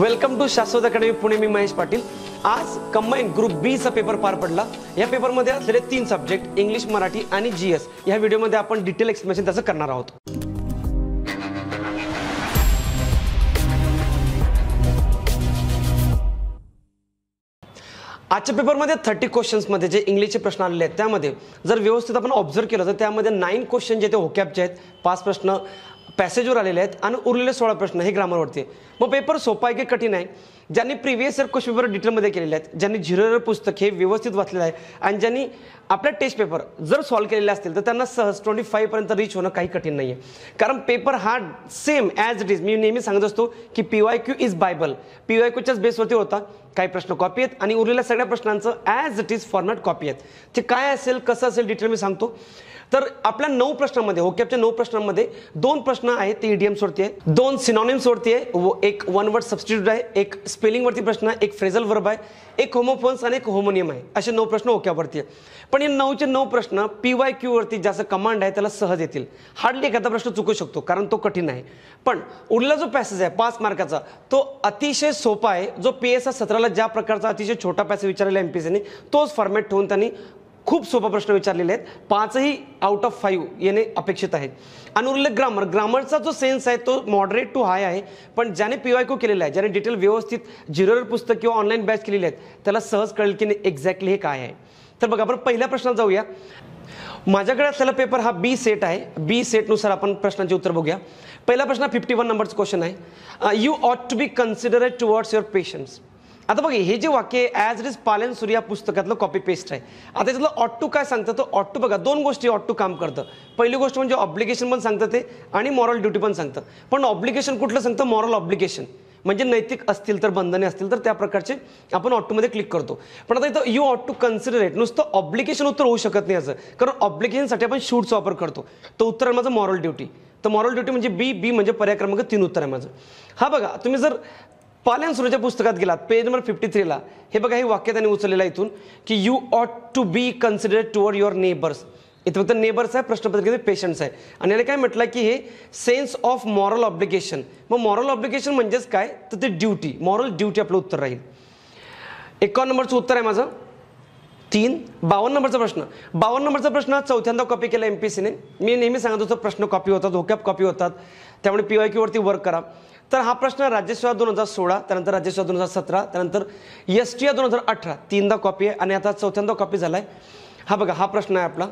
welcome to Shashwat academy Pune मी महेश पाटील आज combine group बी चा पेपर पार पडला या पेपरमध्ये असलेले तीन सब्जेक्ट इंग्लिश मराठी आणि जी एस या व्हिडिओमध्ये आपण डिटेल एक्सप्लेनेशन त्याचं करणार आहोत आजच्या पेपरमध्ये थर्टी क्वेश्चन्समध्ये जे इंग्लिशचे प्रश्न आलेले आहेत त्यामध्ये जर व्यवस्थित आपण ऑब्झर्व केलं तर त्यामध्ये नाईन क्वेश्चन जे ते होकॅपचे आहेत पाच प्रश्न पॅसेजवर आलेले आहेत आणि उरलेले सोळा प्रश्न हे ग्रामरवरती मग पेपर सोपा आहे की कठीण आहे ज्यांनी प्रिव्हियस इयर क्वेश्चन पेपर डिटेलमध्ये केलेले आहेत ज्यांनी झिरोर पुस्तक हे व्यवस्थित वाचलेलं आहे आणि ज्यांनी आपल्या टेस्ट पेपर जर सॉल्व्ह केलेले असतील तर त्यांना सहज ट्वेंटी फाईव्हपर्यंत रीच होणं काही कठीण नाही आहे कारण पेपर हा सेम ॲज इट इज मी नेहमी सांगत असतो की P Y Q is bible P Y क्यूच्याच बेसवरती होता काही प्रश्न कॉपी आहेत आणि उरलेल्या सगळ्या प्रश्नांचं as it is format copy आहेत ते काय असेल कसं असेल डिटेल मी सांगतो तर आपल्या नऊ प्रश्नांमध्ये होकॅपच्या नऊ प्रश्नांमध्ये दोन प्रश्न आहेत ते वरती आहे दोन वरती आहे व एक वन वर्ड सबस्टिट्यूट आहे एक स्पेलिंगवरती प्रश्न आहे एक फ्रेझल वर्ब आहे एक होमोफोन्स आणि एक होमोनियम आहे असे नऊ प्रश्न ओक्यावरती आहे पण हे नऊचे नऊ प्रश्न पी वाय क्यूवरती ज्याचं कमांड आहे त्याला सहज येतील हार्डली एखादा प्रश्न चुकू शकतो कारण तो कठीण आहे पण उरला जो पॅसेज आहे पाच मार्काचा तो अतिशय सोपा आहे जो पी एस आय सतराला ज्या प्रकारचा अतिशय छोटा पॅसेज विचारलेला एम तोच फॉर्मॅट ठेवून त्यांनी खूप सोपा प्रश्न विचारलेले आहेत पाचही आउट ऑफ फाईव्ह येणे अपेक्षित आहे अनुरल ग्रामर ग्रामरचा जो सेन्स आहे तो मॉडरेट टू हाय आहे पण ज्याने पी वाय को केलेला आहे ज्याने डिटेल व्यवस्थित झिरोवर पुस्तक किंवा ऑनलाईन बॅच केलेली आहेत त्याला सहज कळेल की नाही एक्झॅक्टली हे काय आहे तर बघा आपण पहिल्या प्रश्नात जाऊया माझ्याकडे असलेला पेपर हा बी सेट आहे बी सेटनुसार आपण प्रश्नांचे उत्तर बघूया पहिला प्रश्न फिफ्टी वन नंबरचा क्वेश्चन आहे you ought to be considered towards your patience आता बघा हे जे वाक्य ॲज इट इज पालन सूर्या या पुस्तकातलं कॉपी पेस्ट आहे आता त्यातलं ऑट्टू काय सांगतं तर ऑट्टू बघा दोन गोष्टी ऑट्टू काम करतं पहिली गोष्ट म्हणजे ऑब्लिगेशन पण सांगतं ते आणि मॉरल ड्युटी पण सांगतं पण ऑब्लिगेशन कुठलं सांगतं मॉरल ऑब्लिगेशन म्हणजे नैतिक असतील तर बंधने असतील तर त्या प्रकारचे आपण ऑटोमध्ये क्लिक करतो पण आता इथं you ought to consider it नुसतं ऑब्लिकेशन उत्तर होऊ शकत नाही असं कारण ऑब्लिकेशनसाठी आपण शूटचा वापर करतो तर उत्तर आहे माझं मॉरल ड्युटी तर मॉरल ड्युटी म्हणजे बी बी म्हणजे पर्याय क्रमांक तीन उत्तर आहे माझं हा बघा तुम्ही जर पालन सुरूच्या पुस्तकात गेलात पेज नंबर फिफ्टी थ्रीला हे बघा हे वाक्य त्यांनी उचललेलं इथून की you ought to be consider toward your neighbours इथं फक्त नेबर्स आहे प्रश्नपत्रिकेचे पेशंट्स आहे आणि याने काय म्हटलं की हे सेन्स ऑफ मॉरल ऑब्लिगेशन मग मॉरल ऑब्लिगेशन म्हणजेच काय तर ते ड्युटी मॉरल ड्युटी आपलं उत्तर राहील एकावन्न नंबरचं उत्तर आहे माझं तीन बावन्न नंबरचा प्रश्न बावन्न नंबरचा प्रश्न चौथ्यांदा कॉपी केला एम पी सीने मी नेहमी सांगत होतो प्रश्न कॉपी होतात धोक्यात कॉपी होतात त्यामुळे पी वाय क्यूवरती वर्क करा तर हा प्रश्न राज्यसेवा दोन हजार सोळा त्यानंतर राज्यसेवा दोन हजार सतरा त्यानंतर एस टी दोन हजार अठरा तीनदा कॉपी आहे आणि आता चौथ्यांदा कॉपी झाला आहे हा बघा हा प्रश्न आहे आपला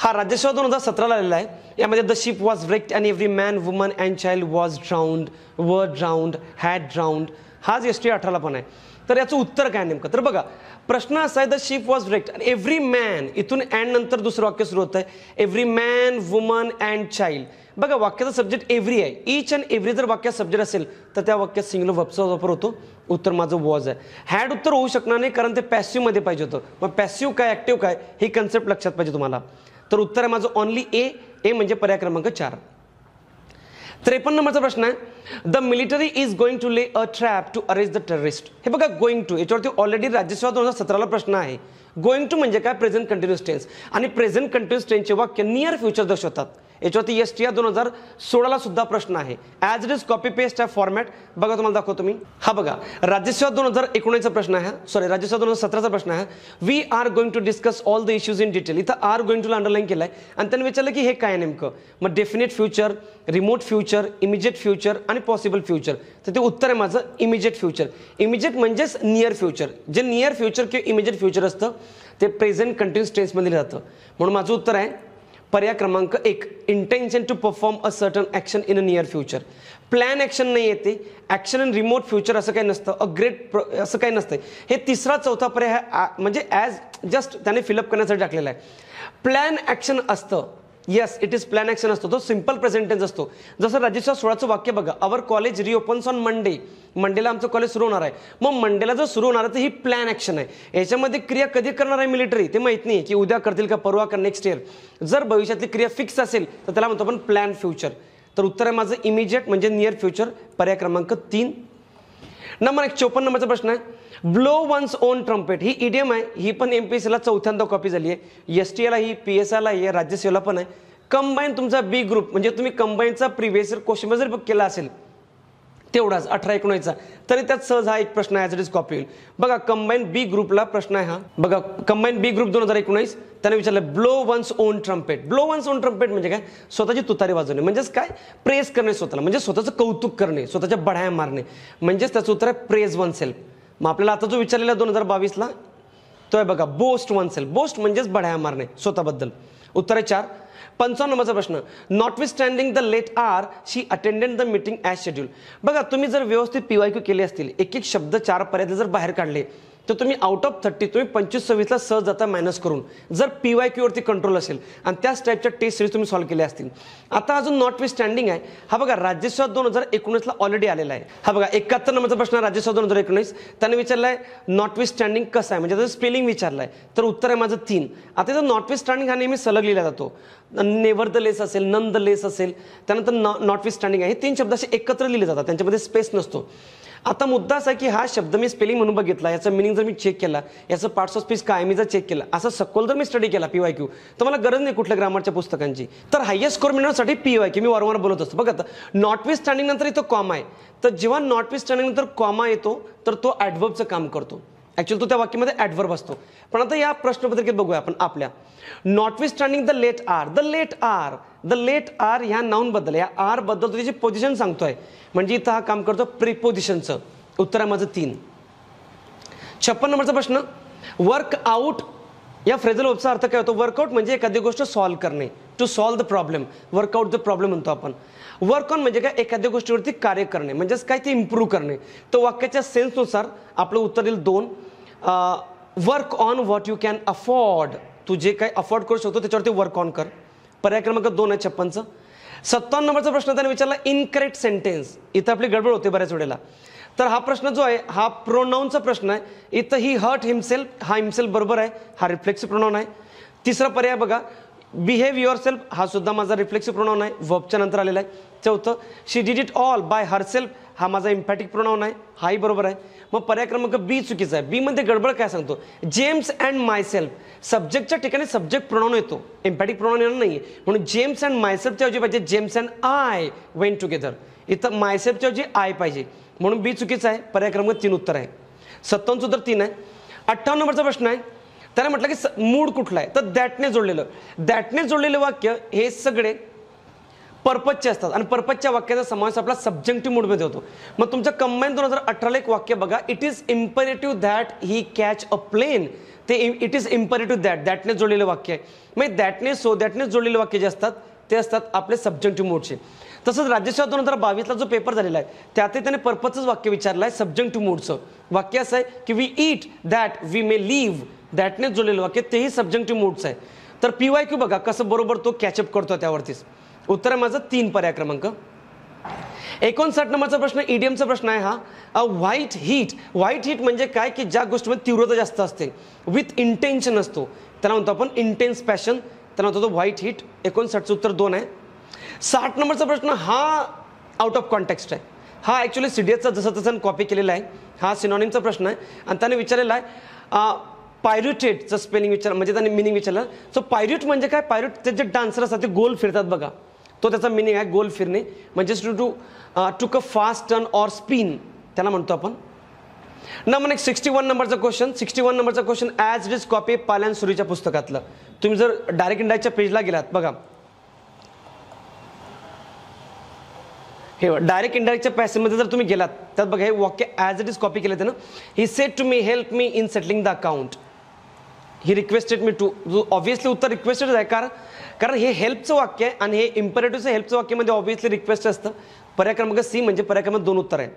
हा राज्यसेवा दोन हजार सतराला आलेला आहे यामध्ये the ship was wrecked and every man woman and child was drowned word drowned had drowned हाच एस टी अठराला पण आहे तर याचं उत्तर काय नेमकं तर बघा प्रश्न असा आहे द शिप वॉज रेक्ट आणि एव्हरी मॅन इथून अँड नंतर दुसरं वाक्य सुरू होतं आहे every man woman and child बघा वाक्याचा सब्जेक्ट एव्हरी आहे ईच अँड एव्हरी जर वाक्यात सब्जेक्ट असेल तर त्या वाक्यात सिंगल वपचा वापर होतो उत्तर माझं वॉज आहे हॅड उत्तर होऊ शकणार नाही कारण ते मध्ये पाहिजे होतं मग पॅसिव्ह काय ॲक्टिव्ह काय ही कन्सेप्ट लक्षात पाहिजे तुम्हाला तर उत्तर आहे माझं ऑनली ए ए म्हणजे पर्याय क्रमांक चार त्रेपन्न नंबरचा प्रश्न आहे the military is going to lay a trap to arrest the terrorist हे बघा गोइंग टू याच्यावरती ऑलरेडी राज्यसभा दोन हजार सतराला प्रश्न आहे गोइंग टू म्हणजे काय प्रेझेंट कंटिन्युअस टेन्स आणि प्रेझेंट कंटिन्युअस टेन्सचे वाक्य नियर फ्युचर दर्शवतात याच्यावरती एस टी या दोन हजार सोळाला सुद्धा प्रश्न आहे as it is copy paste आहे फॉर्मॅट बघा तुम्हाला दाखवतो मी हा बघा राज्यसेवा दोन हजार एकोणीसचा प्रश्न आहे सॉरी राज्यसेवा दोन हजार सतराचा प्रश्न आहे we are going to discuss all the issues in detail इथं आर गोइंग टू अंडरलाईन केलं आहे आणि त्यांनी विचारलं की हे काय नेमकं मग definite future remote future immediate future आणि पॉसिबल फ्युचर तर ते उत्तर आहे माझं इमिजिएट फ्युचर इमिजिएट म्हणजेच नियर फ्युचर जे नियर फ्युचर किंवा इमिजिएट फ्युचर असतं ते प्रेझेंट कंटिन्युअस टेन्समध्ये जातं म्हणून माझं उत्तर आहे पर्याय क्रमांक एक intention to perform a certain action in a near future plan action नाही येते ॲक्शन इन रिमोट फ्युचर असं काही नसतं अ ग्रेट असं काही नसतं हे तिसरा चौथा पर्याय म्हणजे ॲज जस्ट त्याने फिलअप करण्यासाठी टाकलेला आहे प्लॅन ॲक्शन असतं yes it is plan action असतो तो सिम्पल प्रेझेंटेन्स असतो जसं राजेश सोळाचं वाक्य बघा our college reopens on Monday मंडेला आमचं कॉलेज सुरू होणार आहे मग मंडेला जर सुरू होणार आहे तर ही प्लॅन ॲक्शन आहे याच्यामध्ये क्रिया कधी करणार आहे मिलिटरी ते माहीत नाही की उद्या करतील का परवा का नेक्स्ट इयर जर भविष्यातली क्रिया फिक्स असेल तर त्याला म्हणतो आपण प्लॅन फ्युचर तर उत्तर आहे माझं इमिजिएट म्हणजे नियर फ्युचर पर्याय क्रमांक तीन नंबर एक चौपन्न नंबरचा प्रश्न आहे ब्लो वन्स ओन ट्रम्पेट ही ईडीएम आहे ही पण एम पी एस चौथ्यांदा कॉपी झाली आहे एस टी एला ही पी एस आयला आहे राज्यसेवेला पण आहे कंबाईन तुमचा बी ग्रुप म्हणजे तुम्ही कंबाईनचा प्रिव्हियस क्वेश्चन जर बुक केला असेल तेवढाच अठरा एकोणीसचा तरी त्यात सहज हा एक प्रश्न आहे ॲज इज कॉपी होईल बघा कंबाईन बी ग्रुपला प्रश्न आहे हा बघा कंबाईन बी ग्रुप दोन हजार एकोणीस त्याने विचारलं blow one's own trumpet blow one's own trumpet म्हणजे काय स्वतःची तुतारी वाजवणे म्हणजेच काय प्रेस करणे स्वतःला म्हणजे स्वतःचं कौतुक करणे स्वतःच्या बढाया मारणे म्हणजेच त्याचं उत्तर आहे प्रेज वन सेल्फ मग आपल्याला आता जो विचारलेला दोन हजार बावीसला तो आहे बघा बोस्ट वन सेल बोस्ट म्हणजेच बढाया मारणे स्वतःबद्दल उत्तर आहे चार पंचावन्न नंबरचा प्रश्न notwithstanding the late hour she attended the meeting as schedule बघा तुम्ही जर व्यवस्थित पीवायक्यू केले असतील एक एक शब्द चार पर्यंत जर बाहेर काढले तर तुम्ही आउट ऑफ थर्टी तुम्ही पंचवीस सव्वीसला सहज जाता मायनस करून जर पी वाय क्यूवरती कंट्रोल असेल आणि त्याच टाईपच्या टेस्ट सिरीज तुम्ही सॉल्व्ह केल्या असतील आता अजून नॉट वे स्टँडिंग आहे हा बघा राज्यसभा दोन हजार एकोणीसला ऑलरेडी आलेला आहे हा बघा एकाहत्तर नंबरचा प्रश्न राज्यसभा दोन हजार एकोणीस त्याने विचारला आहे नॉट वे स्टँडिंग कसं आहे म्हणजे त्याचं स्पेलिंग विचारलं आहे तर उत्तर आहे माझं तीन आता जर नॉट वे स्टँडिंग हा नेहमी सलग लिहिला जातो नेवर द लेस असेल नंद द लेस असेल त्यानंतर नॉ नॉट वे स्टँडिंग आहे हे तीन शब्द असे एकत्र लिहिले जातात त्यांच्यामध्ये स्पेस नसतो आता मुद्दा असा की हा शब्द मी स्पेलिंग म्हणून बघितला याचा मिनिंग जर मी चेक केला याचं पार्ट्स ऑफ स्पीच मी जर चेक केला असा सखोल जर मी स्टडी केला पी वाय क्यू तर मला गरज नाही कुठल्या ग्रामरच्या पुस्तकांची तर हायएस्ट स्कोर मिळण्यासाठी पी वाय क्यू मी वारंवार बोलत असतो बघा नॉट विथ स्टँडिंग नंतर इथं कॉम आहे तर जेव्हा नॉट विथ स्टँडिंग नंतर कॉमा येतो तर तो ॲडवर्बचं काम करतो ॲक्च्युअली तो त्या वाक्यामध्ये ऍडवर्ब असतो पण आता या प्रश्नपत्रिकेत बघूया आपण आपल्या not standing the late hour the late hour the late hour ह्या नाऊनबद्दल या आरबद्दल तो त्याची पोझिशन सांगतोय म्हणजे इथं हा काम करतो प्रिपोझिशनचं उत्तर आहे माझं तीन छप्पन नंबरचा प्रश्न वर्क आउट या फ्रेझल ओपचा अर्थ काय होतो वर्कआउट म्हणजे एखादी गोष्ट सॉल्व्ह करणे to solve the problem workout the problem म्हणतो आपण वर्क ऑन म्हणजे काय एखाद्या गोष्टीवरती कार्य करणे म्हणजेच काय ते इम्प्रूव्ह करणे तर वाक्याच्या सेन्सनुसार आपलं उत्तर येईल दोन work on what you can afford तू जे काही अफोर्ड करू शकतो त्याच्यावरती वर्क ऑन कर पर्याय क्रमांक दोन आहे छप्पनचं सत्तावन्न नंबरचा प्रश्न त्याने विचारला इनकरेक्ट सेंटेन्स इथं आपली गडबड होते बऱ्याच वेळेला तर हा प्रश्न जो आहे हा प्रोनाऊनचा प्रश्न आहे इथं ही हर्ट हिमसेल्फ हा हिमसेल्फ बरोबर आहे हा रिफ्लेक्स प्रोनाऊन आहे तिसरा पर्याय बघा बिहेव युअर सेल्फ हा सुद्धा माझा रिफ्लेक्सिव्ह प्रोनाऊन आहे वर्बच्या नंतर आलेला आहे चौथं she did it all by herself हा माझा इम्पॅटिक प्रोनाऊन आहे हाही बरोबर आहे मग पर्याय क्रमांक बी चुकीचा आहे बी मध्ये गडबड काय सांगतो जेम्स अँड मायसेल्फ सब्जेक्टच्या ठिकाणी सब्जेक्ट प्रोनाऊन येतो इम्पॅटिक प्रोनाऊन येणार नाही म्हणून जेम्स अँड मायसेल्फच्या ऐवजी पाहिजे James and I went together इथं मायसेल्फच्या ऐवजी आय पाहिजे म्हणून बी चुकीचं आहे पर्याय क्रमांक तीन उत्तर आहे सत्तावन्न उत्तर तीन आहे अठ्ठावन्न नंबरचा प्रश्न आहे त्याला म्हटलं की मूड कुठला आहे तर दॅटने जोडलेलं दॅटने जोडलेलं वाक्य हे सगळे पर्पजचे असतात आणि पर्पजच्या वाक्याचा समावेश आपला सब्जेक्टिव्ह मूडमध्ये होतो मग तुमचं कंबाईन दोन हजार अठराला एक वाक्य बघा it is imperative that he catch a plane ते इट इज इम्पेरेटिव्ह दॅट दॅटने जोडलेलं वाक्य आहे मग दॅटने सो दॅटने जोडलेले वाक्य जे असतात ते असतात आपले सब्जेक्टिव्ह मूडचे तसंच राज्यसभा दोन हजार बावीसला जो पेपर झालेला आहे त्यातही त्याने पर्पजच वाक्य विचारलं आहे सब्जेक्टिव्ह मूडचं वाक्य असं आहे की we eat that we may live दॅटने जोडलेलं वाक्य तेही सब्जेक्टिव्ह मूडचं आहे तर पी वाय क्यू बघा कसं बरोबर तो कॅचअप करतो त्यावरतीच उत्तर आहे माझं तीन पर्याय क्रमांक एकोणसाठ नंबरचा प्रश्न ईडीएमचा e प्रश्न आहे हा व्हाईट हीट व्हाईट हीट म्हणजे काय की ज्या गोष्टीमध्ये तीव्रता जास्त असते विथ इंटेन्शन असतो त्याला म्हणतो आपण इंटेन्स पॅशन त्याला म्हणतो तो व्हाईट हीट एकोणसाठचं उत्तर दोन आहे साठ नंबरचा प्रश्न हा आउट ऑफ कॉन्टेक्स्ट आहे हा ॲक्च्युली सी डी एसचा जसं तसं कॉपी केलेला आहे हा सिनॉनिमचा प्रश्न आहे आणि त्याने विचारलेला आहे पायरुटेटचं स्पेलिंग विचार म्हणजे त्याने मिनिंग विचारलं सो पायरुट म्हणजे काय पायरुट ते जे डान्सर असतात ते गोल फिरतात बघा तो त्याचा मिनिंग आहे गोल फिरणे म्हणजे to to took a fast turn or spin त्याला म्हणतो आपण नंबर एक सिक्स्टी वन नंबरचा क्वेश्चन सिक्स्टी वन नंबरचा question as it is copy पाल्यान सुरीच्या पुस्तकातलं तुम्ही जर डायरेक्ट इंडायच्या पेजला गेलात बघा हे डायरेक्ट इंडायरेक्टच्या पॅसेजमध्ये जर तुम्ही गेलात त्यात बघा हे वाक्य ॲज इट इज कॉपी केलं ते ना he said to me help me in settling the account he requested me to obviously उत्तर रिक्वेस्टेड आहे कारण कारण हे हेल्पचं वाक्य आहे आणि हे इम्पेरेटिव्हचं हेल्पचं वाक्यमध्ये ऑब्व्हियसली रिक्वेस्ट असतं पर्याक्रमांक सी म्हणजे पर्याक्रमांक दोन उत्तर आहे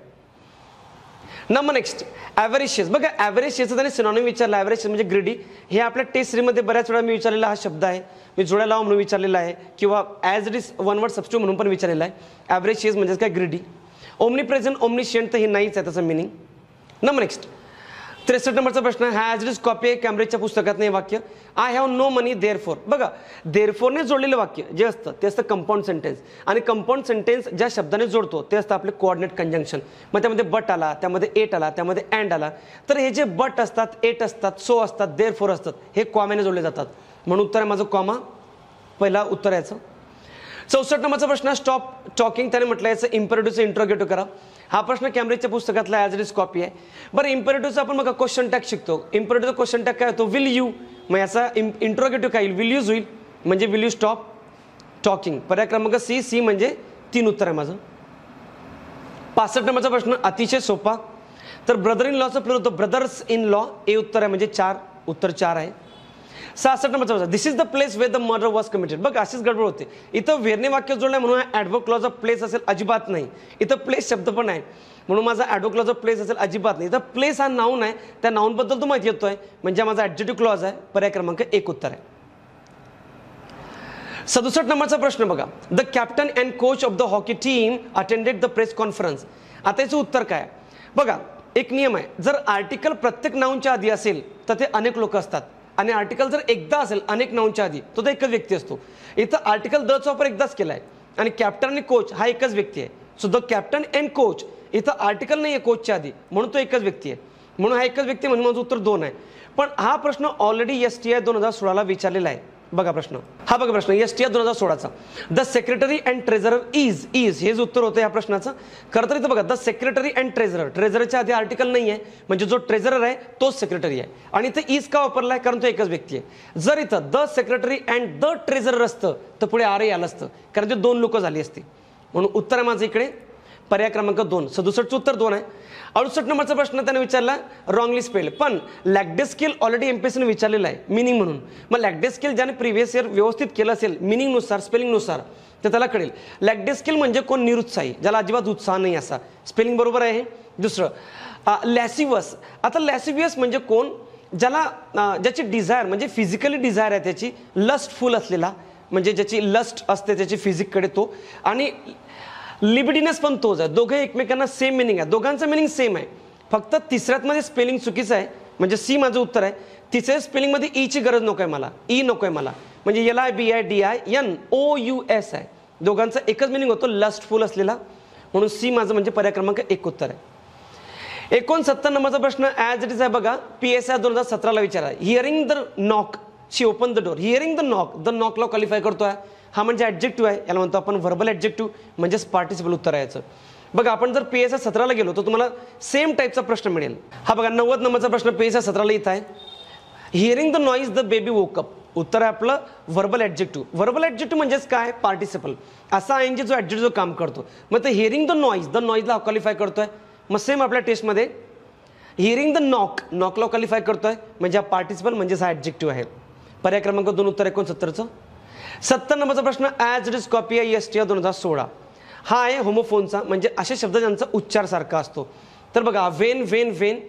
नंबर नेक्स्ट ॲव्हरेज बघा ॲव्हरेज शेजचा त्याने सिनॉनिम विचारलं ॲव्हरेज शेज म्हणजे ग्रिडी हे आपल्या टेस्ट सीरीमध्ये बऱ्याच वेळा मी विचारलेला हा शब्द आहे मी जोड्या लावा म्हणून विचारलेला आहे किंवा as it is one word substitute म्हणून पण विचारलेला आहे ॲव्हरेज शेज म्हणजेच काय greedy omnipresent omniscient तर हे नाहीच आहे त्याचं मिनिंग नंबर नेक्स्ट त्रेसष्ट नंबरचा प्रश्न हॅज इज कॉपी कॅम्ब्रिजच्या पुस्तकात नाही वाक्य I have no money therefore बघा देअर फोरने जोडलेलं वाक्य जे असतं ते असतं कंपाऊंड सेंटेन्स आणि कंपाऊंड सेंटेन्स ज्या शब्दाने जोडतो ते असतं आपले कोऑर्डिनेट कंजंक्शन मग त्यामध्ये बट आला त्यामध्ये एट आला त्यामध्ये अँड आला तर हे जे बट असतात एट असतात सो असतात देअर फोर असतात हे कॉमेने जोडले जातात म्हणून उत्तर आहे माझं कॉमा पहिला उत्तर यायचं चौसष्ट नंबरचा प्रश्न स्टॉप टॉकिंग त्याने म्हटलं याचं इम्पेरेटिव्हचं इंटरोगेटिव्ह करा हा प्रश्न कॅम्ब्रिजच्या पुस्तकातला ॲज इट इज कॉपी आहे बरं इम्पेरेटिव्हचा आपण मग क्वेश्चन टॅक शिकतो इम्पेरेटिव्हचा क्वेश्चन टॅक काय होतो विल यू मग याचा इम इंट्रोगेटिव्ह काय येईल विल यूज होईल म्हणजे विल यू स्टॉप टॉकिंग पर्याय क्रमांक सी सी म्हणजे तीन उत्तर आहे माझं पासष्ट नंबरचा प्रश्न अतिशय सोपा तर ब्रदर इन लॉचं प्लॅन होतो ब्रदर्स इन लॉ ए उत्तर आहे म्हणजे चार उत्तर चार आहे सहासष्ट नंबरचा this is the place where the murder was committed बघ अशीच गडबड होते इथं वेरने वाक्य जोडलं म्हणून ॲडव्हो क्लॉज ऑफ प्लेस असेल अजिबात नाही इथं प्लेस शब्द पण आहे म्हणून माझा ॲडव्हो क्लॉज ऑफ प्लेस असेल अजिबात नाही इथं प्लेस हा नाऊन आहे त्या नाऊनबद्दल तो माहिती येतोय म्हणजे माझा ॲडजेटिव्ह क्लॉज आहे पर्याय क्रमांक एक उत्तर आहे सदुसष्ट नंबरचा प्रश्न बघा the captain and coach of the hockey team attended the press conference आता याचं उत्तर काय बघा एक नियम आहे जर आर्टिकल प्रत्येक नाऊनच्या आधी असेल तर ते अनेक लोक असतात आणि आर्टिकल जर एकदा असेल अनेक नऊच्या आधी तो तर एकच व्यक्ती असतो इथं आर्टिकल दचा वापर एकदाच केला आहे आणि कॅप्टन आणि कोच हा एकच व्यक्ती आहे so the captain and coach इथं आर्टिकल नाही आहे कोचच्या आधी म्हणून तो एकच व्यक्ती आहे म्हणून हा एकच व्यक्ती म्हणून माझं उत्तर दोन आहे पण हा प्रश्न ऑलरेडी एस टी आय दोन हजार सोळाला विचारलेला आहे बघा प्रश्न हा बघा प्रश्न एस टी दोन हजार सोळाचा the secretary and treasurer is is हेच उत्तर होतं या प्रश्नाचं खरं तर इथं बघा द सेक्रेटरी अँड ट्रेझरर ट्रेझरच्या आधी आर्टिकल नाही आहे म्हणजे जो ट्रेझरर आहे तोच सेक्रेटरी आहे आणि इथं इज का वापरला आहे कारण तो एकच व्यक्ती आहे जर इथं the secretary and the treasurer असतं तर पुढे आरे आलं असतं कारण ते दोन लोक झाली असती म्हणून उत्तर आहे माझं इकडे पर्याय क्रमांक दोन सदुसष्टचं उत्तर दोन आहे अडुसष्ट नंबरचा प्रश्न त्याने विचारला रॉंगली स्पेल पण स्किल ऑलरेडी एम पी विचारलेला आहे मिनिंग म्हणून मग स्किल ज्याने प्रिव्हियस इयर व्यवस्थित केलं असेल मिनिंगनुसार स्पेलिंगनुसार तर त्याला कळेल स्किल म्हणजे कोण निरुत्साही ज्याला अजिबात उत्साह नाही असा स्पेलिंग बरोबर आहे दुसरं लॅसिवस आता लॅसिवियस म्हणजे कोण ज्याला ज्याची डिझायर म्हणजे फिजिकली डिझायर आहे त्याची लस्ट फुल असलेला म्हणजे ज्याची लस्ट असते त्याची फिजिककडे तो आणि लिबिडिनस पण तोच आहे दोघे एकमेकांना सेम मिनिंग आहे दोघांचं मिनिंग सेम आहे फक्त मध्ये स्पेलिंग चुकीचं आहे म्हणजे सी माझं उत्तर आहे तिसऱ्या स्पेलिंगमध्ये ईची e गरज नको आहे मला ई e नको आहे मला म्हणजे L I B I D I N O U S आहे दोघांचा एकच मिनिंग होतो लस्टफुल असलेला म्हणून सी माझं म्हणजे पर्याय क्रमांक एक उत्तर आहे एकोणसत्तर नंबरचा प्रश्न ॲज इट इज आहे बघा पी एस आय दोन हजार सतराला विचारा hearing the knock she open the door hearing the knock the नॉकला क्वालिफाय करतो आहे हा म्हणजे ॲडजेक्टिव्ह आहे याला म्हणतो आपण व्हर्बल ॲडजेक्टिव्ह म्हणजेच पार्टिसिपल उत्तर यायचं बघा आपण जर पी एस आय सतराला गेलो तर तुम्हाला सेम टाईपचा प्रश्न मिळेल हा बघा नव्वद नंबरचा प्रश्न पी एस आय सतराला येत आहे hearing the noise the baby woke up उत्तर आहे आपलं व्हर्बल ॲडजेक्टिव्ह व्हर्बल ॲडजेक्टिव्ह म्हणजेच काय पार्टिसिपल असा आय जो ॲडजेक्ट जो काम करतो मग ते हिअरिंग द नॉईज द नॉईजला क्वालिफाय करतोय मग सेम आपल्या टेस्टमध्ये हिअरिंग द नॉक नॉकला क्वालिफाय करतोय म्हणजे हा पार्टिसिपल म्हणजेच हा ॲडजेक्टिव्ह आहे पर्याय क्रमांक दोन उत्तर एकोणसत्तरचं सत्तर नंबरचा प्रश्न as it is copy I S T दोन हजार सोळा हा आहे होमोफोनचा म्हणजे असे शब्द ज्यांचा सारखा असतो तर बघा वेन वेन वेन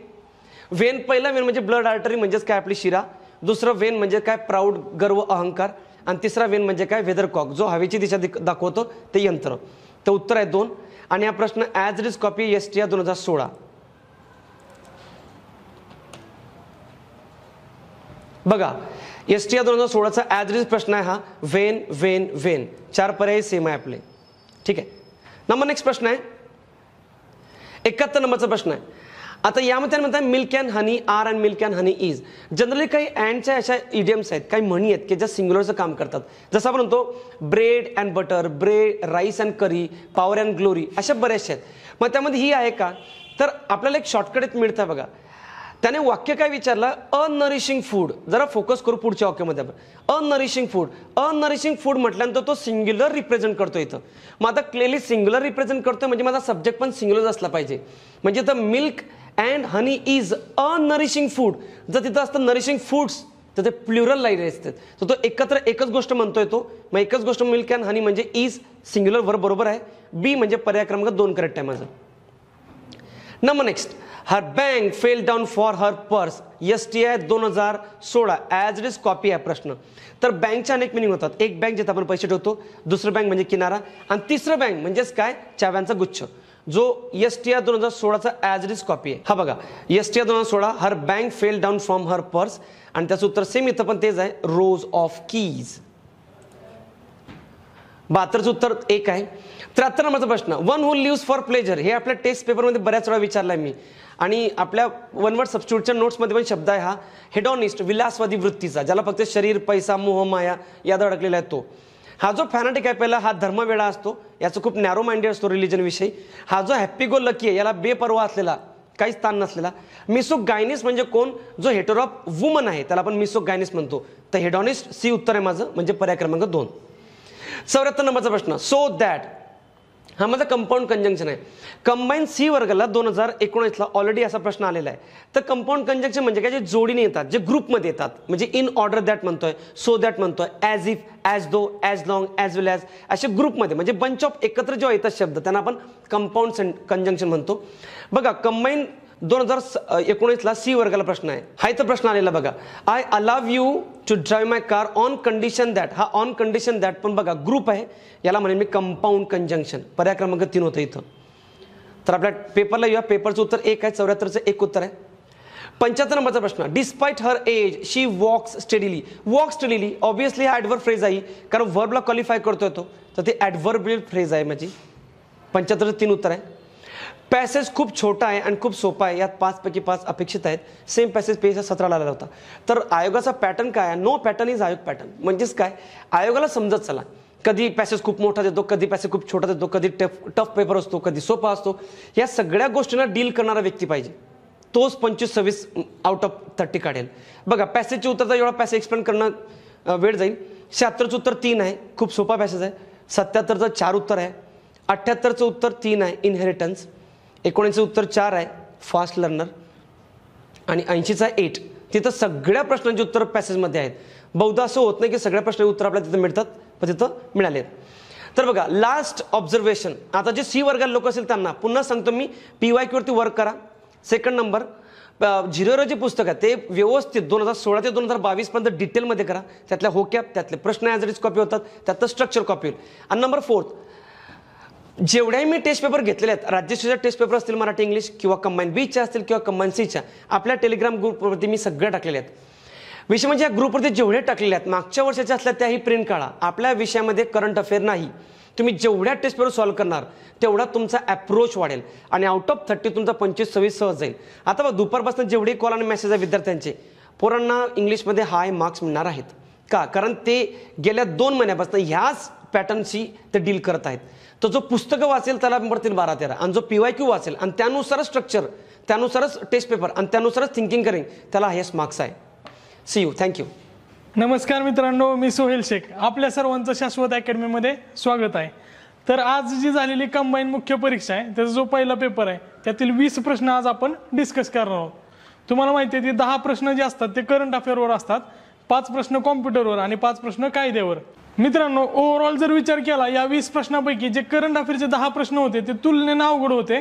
वेन पहिला वेन म्हणजे ब्लड आर्टरी म्हणजेच काय आपली शिरा दुसरं वेन म्हणजे काय प्राऊड गर्व अहंकार आणि तिसरा वेन म्हणजे काय वेदर कॉक जो हवेची दिशा दाखवतो ते यंत्र तर उत्तर आहे दोन आणि हा प्रश्न as it is copy S T दोन हजार सोळा बघा एस टी या दोन हजार सोळाचा ॲज रिज प्रश्न आहे हा वेन वेन वेन चार पर्याय सेम आहे आपले ठीक आहे नंबर नेक्स्ट प्रश्न आहे एकाहत्तर नंबरचा प्रश्न आहे आता यामध्ये म्हणतात milk and honey are and milk and honey is generally काही अँडच्या अशा इडियम्स आहेत काही म्हणी आहेत की ज्या सिंगुलरचं काम करतात जसं आपण म्हणतो bread and butter bread rice and curry power and glory अशा बऱ्याचशा आहेत मग त्यामध्ये ही आहे का तर आपल्याला एक शॉर्टकट मिळतं बघा त्याने वाक्य काय विचारलं अनरिशिंग फूड जरा फोकस करू पुढच्या वाक्यामध्ये आपण अनरिशिंग फूड अनरिशिंग फूड म्हटल्यानंतर तो सिंग्युलर रिप्रेझेंट करतो इथं मग आता क्लिअरली सिंग्युलर रिप्रेझेंट करतोय म्हणजे माझा सब्जेक्ट पण सिंग्युलर असला पाहिजे म्हणजे तर milk and honey is nourishing food जर तिथं असतं नरिशिंग फूड्स तर ते प्लुरल लाईन असते तर तो एकत्र एकच गोष्ट म्हणतोय तो मग एकच गोष्ट मिल्क अँड हनी म्हणजे इज सिंग्युलर वर बरोबर आहे बी म्हणजे पर्याय क्रमांक दोन करेक्ट आहे माझं number next her bank fell down for her purse S T I दोन हजार सोळा ॲज इट इज कॉपी आहे प्रश्न तर बँकच्या अनेक मिनिंग होतात एक बँक जिथे आपण पैसे ठेवतो दुसरं बँक म्हणजे किनारा आणि तिसरं बँक म्हणजेच काय चाव्यांचा गुच्छ जो एस टी आय दोन हजार सोळाचा ॲज इट इज कॉपी आहे हा बघा एस टी आर दोन हजार सोळा her bank fell down from her purse आणि त्याचं उत्तर सेम इथं पण तेच आहे रोज ऑफ कीज बहात्तरचं उत्तर एक आहे त्र्याहत्तर नंबरचा प्रश्न one who lives for pleasure हे आपल्या टेस्ट पेपरमध्ये बऱ्याच वेळा विचारला मी आणि आपल्या वन वर्ड सबस्टिट्यूटच्या नोट्समध्ये पण शब्द आहे हा हेडॉनिस्ट विलासवादी वृत्तीचा ज्याला फक्त शरीर पैसा मोह माया याद अडकलेला आहे तो हा जो फॅनाटिक आहे पहिला हा धर्मवेळा असतो याचं खूप नॅरो माइंडेड असतो रिलिजनविषयी हा जो हॅप्पी गो लकी आहे याला बेपर्वा असलेला काही स्थान नसलेला मिसो गायनिस म्हणजे कोण जो हेटर ऑफ वुमन आहे त्याला आपण मिसो गायनिस म्हणतो तर हेडॉनिस्ट सी उत्तर आहे माझं म्हणजे पर्याय क्रमांक दोन चौऱ्याहत्तर नंबरचा प्रश्न सो दॅट हा माझा कंपाऊंड कंजंक्शन आहे कंबाईन सी वर्गाला दोन हजार एकोणीसला ऑलरेडी असा प्रश्न आलेला आहे तर कंपाऊंड कंजंक्शन म्हणजे काय जे जोडीने येतात जे ग्रुपमध्ये येतात म्हणजे इन ऑर्डर दॅट म्हणतोय सो दॅट म्हणतोय as if as though as long as well as असे ग्रुपमध्ये म्हणजे बंच ऑफ एकत्र जेव्हा येतात शब्द त्यांना आपण कंपाऊंड कंजंक्शन म्हणतो बघा कंबाईन दोन हजार एकोणीसला सी वर्गाला प्रश्न आहे हा इथं प्रश्न आलेला बघा I allow you to drive my car on condition that हा ऑन कंडिशन दॅट पण बघा ग्रुप आहे याला म्हणेन मी कंपाऊंड कंजंक्शन पर्याय क्रमांक तीन होतं इथं तर आपल्या पेपरला येऊया पेपरचं उत्तर एक आहे चौऱ्याहत्तरचं एक उत्तर आहे पंच्याहत्तर नंबरचा प्रश्न despite her age she walks steadily walk steadily obviously हा ॲडव्हर्ब फ्रेज आहे कारण वर्बला क्वालिफाय करतो तो तर ते ॲडव्हर्बिल फ्रेज आहे माझी पंच्याहत्तरचं तीन उत्तर आहे पॅसेज खूप छोटा आहे आणि खूप सोपा आहे यात पाचपैकी पाच अपेक्षित आहेत सेम पॅसेज पेजच्या सतराला आला होता तर आयोगाचा पॅटर्न काय आहे नो पॅटर्न इज आयोग पॅटर्न म्हणजेच काय आयोगाला समजत चला कधी पॅसेज खूप मोठा देतो कधी पॅसेज खूप छोटा देतो कधी टफ टफ पेपर असतो कधी सोपा असतो या सगळ्या गोष्टींना डील करणारा व्यक्ती पाहिजे तोच पंचवीस सव्वीस आउट ऑफ थर्टी काढेल बघा पॅसेजचे उत्तर तर एवढा पॅसेज एक्सप्लेन करणं वेळ जाईल शहात्तरचं उत्तर तीन आहे खूप सोपा पॅसेज आहे सत्याहत्तरचं चार उत्तर आहे अठ्ठ्याहत्तरचं उत्तर तीन आहे इनहेरिटन्स एकोणीसचं उत्तर चार आहे फास्ट लर्नर आणि ऐंशीचा एट तिथं सगळ्या प्रश्नांची उत्तर पॅसेजमध्ये आहेत बहुधा असं होत नाही की सगळ्या प्रश्नांची उत्तर आपल्याला तिथं मिळतात पण तिथं मिळाले तर बघा लास्ट ऑब्झर्वेशन आता जे सी वर्गाला लोक असेल त्यांना पुन्हा सांगतो मी पी वाय क्यूवरती वर्क करा सेकंड नंबर झिरोरो जे पुस्तक आहे ते व्यवस्थित दोन हजार सोळा ते दोन हजार बावीसपर्यंत डिटेलमध्ये करा त्यातल्या होक्या त्यातले प्रश्न ॲज इज कॉपी होतात त्यातलं स्ट्रक्चर कॉपी होईल आणि नंबर फोर्थ जेवढ्याही मी टेस्ट पेपर घेतलेले आहेत राज्यस्तरीय टेस्ट पेपर असतील मराठी इंग्लिश किंवा कंबाईन बीच्या असतील किंवा कंबाईन सीच्या आपल्या टेलिग्राम ग्रुपवरती मी सगळ्या टाकलेल्या आहेत विषय म्हणजे या ग्रुपवरती जेवढे टाकलेले आहेत मागच्या वर्षाच्या असल्या त्याही प्रिंट काढा आपल्या विषयामध्ये करंट अफेअर नाही तुम्ही जेवढ्या टेस्ट पेपर सॉल्व्ह करणार तेवढा तुमचा अप्रोच वाढेल आणि आउट ऑफ थर्टी तुमचा पंचवीस सव्वीस सहज जाईल आता बघ दुपारपासून जेवढे कॉल आणि मेसेज आहे विद्यार्थ्यांचे पोरांना इंग्लिशमध्ये हाय मार्क्स मिळणार आहेत का कारण ते गेल्या दोन महिन्यापासून ह्याच पॅटर्नशी ते डील करत आहेत तर जो पुस्तकं वाचेल त्याला पडतील बारा तेरा आणि जो पी वाय क्यू वाचेल आणि त्यानुसारच स्ट्रक्चर त्यानुसारच टेस्ट पेपर आणि त्यानुसारच थिंकिंग करेन त्याला हायस्ट मार्क्स आहे सी यू थँक्यू नमस्कार मित्रांनो मी सोहेल शेख आपल्या सर्वांचं शाश्वत अकॅडमीमध्ये स्वागत आहे तर आज जी झालेली कंबाईन मुख्य परीक्षा आहे त्याचा जो पहिला पेपर आहे त्यातील वीस प्रश्न आज आपण डिस्कस करणार आहोत तुम्हाला माहिती आहे की दहा प्रश्न जे असतात ते करंट अफेअरवर असतात पाच प्रश्न कॉम्प्युटरवर आणि पाच प्रश्न कायद्यावर मित्रांनो ओव्हरऑल जर विचार केला या वीस प्रश्नापैकी जे करंट अफेअरचे दहा प्रश्न होते ते तुलनेनं अवघड होते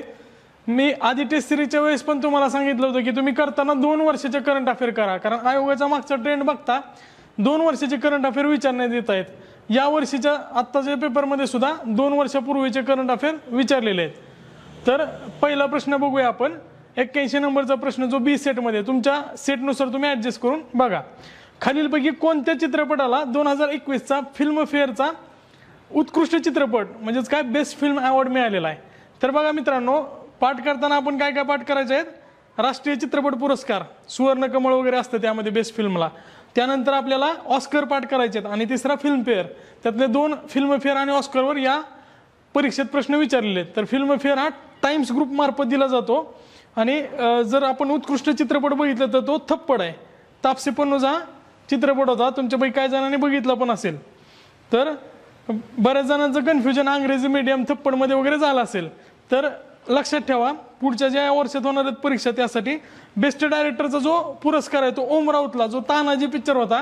मी आधी टेस्ट सिरीजच्या वेळेस पण तुम्हाला सांगितलं होतं की तुम्ही करताना दोन वर्षाचे करंट अफेअर करा कारण आयोगाचा मागचा ट्रेंड बघता दोन वर्षाचे करंट अफेअर विचारण्यात येत आहेत या वर्षीच्या आत्ताच्या पेपरमध्ये सुद्धा दोन वर्षापूर्वीचे करंट अफेअर विचारलेले आहेत तर पहिला प्रश्न बघूया आपण एक्क्याऐंशी नंबरचा प्रश्न जो बी सेटमध्ये तुमच्या सेटनुसार तुम्ही ॲडजस्ट करून बघा खालीलपैकी कोणत्या चित्रपटाला दोन हजार एकवीसचा फिल्मफेअरचा उत्कृष्ट चित्रपट म्हणजेच काय बेस्ट फिल्म अवॉर्ड मिळालेला आहे तर बघा मित्रांनो पाठ करताना आपण काय काय पाठ करायचे आहेत राष्ट्रीय चित्रपट पुरस्कार सुवर्ण कमळ वगैरे असतं त्यामध्ये बेस्ट फिल्मला त्यानंतर आपल्याला ऑस्कर पाठ करायचे आहेत आणि तिसरा फिल्मफेअर त्यातले दोन फिल्मफेअर आणि ऑस्करवर या परीक्षेत प्रश्न विचारलेले आहेत तर फिल्मफेअर हा टाइम्स ग्रुप मार्फत दिला जातो आणि जर आपण उत्कृष्ट चित्रपट बघितलं तर तो थप्पड आहे तापसे हा चित्रपट होता तुमच्यापैकी काही जणांनी बघितला पण असेल तर बऱ्याच जणांचं कन्फ्युजन अंग्रेजी मिडियम थप्पडमध्ये वगैरे झालं असेल तर लक्षात ठेवा पुढच्या ज्या वर्षात होणार आहेत परीक्षा त्यासाठी बेस्ट डायरेक्टरचा जो पुरस्कार आहे तो ओम राऊतला जो तानाजी पिक्चर होता